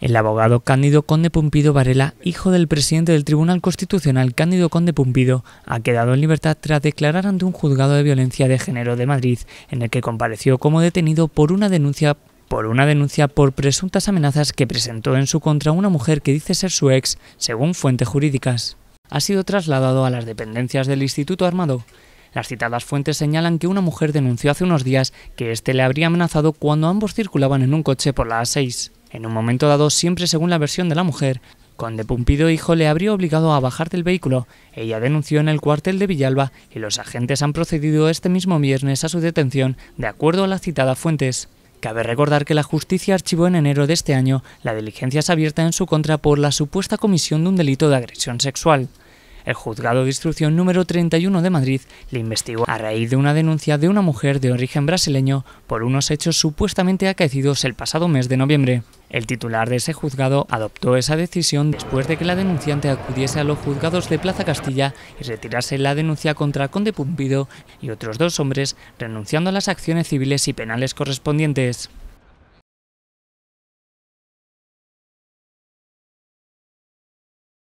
El abogado Cándido Conde Pumpido Varela, hijo del presidente del Tribunal Constitucional Cándido Conde Pumpido, ha quedado en libertad tras declarar ante un juzgado de violencia de género de Madrid, en el que compareció como detenido por una denuncia por una denuncia por presuntas amenazas que presentó en su contra una mujer que dice ser su ex, según fuentes jurídicas. Ha sido trasladado a las dependencias del Instituto Armado, las citadas fuentes señalan que una mujer denunció hace unos días que éste le habría amenazado cuando ambos circulaban en un coche por la A6 en un momento dado siempre según la versión de la mujer. Conde Pumpido hijo le habría obligado a bajar del vehículo. Ella denunció en el cuartel de Villalba y los agentes han procedido este mismo viernes a su detención, de acuerdo a las citadas fuentes. Cabe recordar que la justicia archivó en enero de este año la diligencia abierta en su contra por la supuesta comisión de un delito de agresión sexual. El juzgado de instrucción número 31 de Madrid le investigó a raíz de una denuncia de una mujer de origen brasileño por unos hechos supuestamente acaecidos el pasado mes de noviembre. El titular de ese juzgado adoptó esa decisión después de que la denunciante acudiese a los juzgados de Plaza Castilla y retirase la denuncia contra Conde Pumpido y otros dos hombres, renunciando a las acciones civiles y penales correspondientes.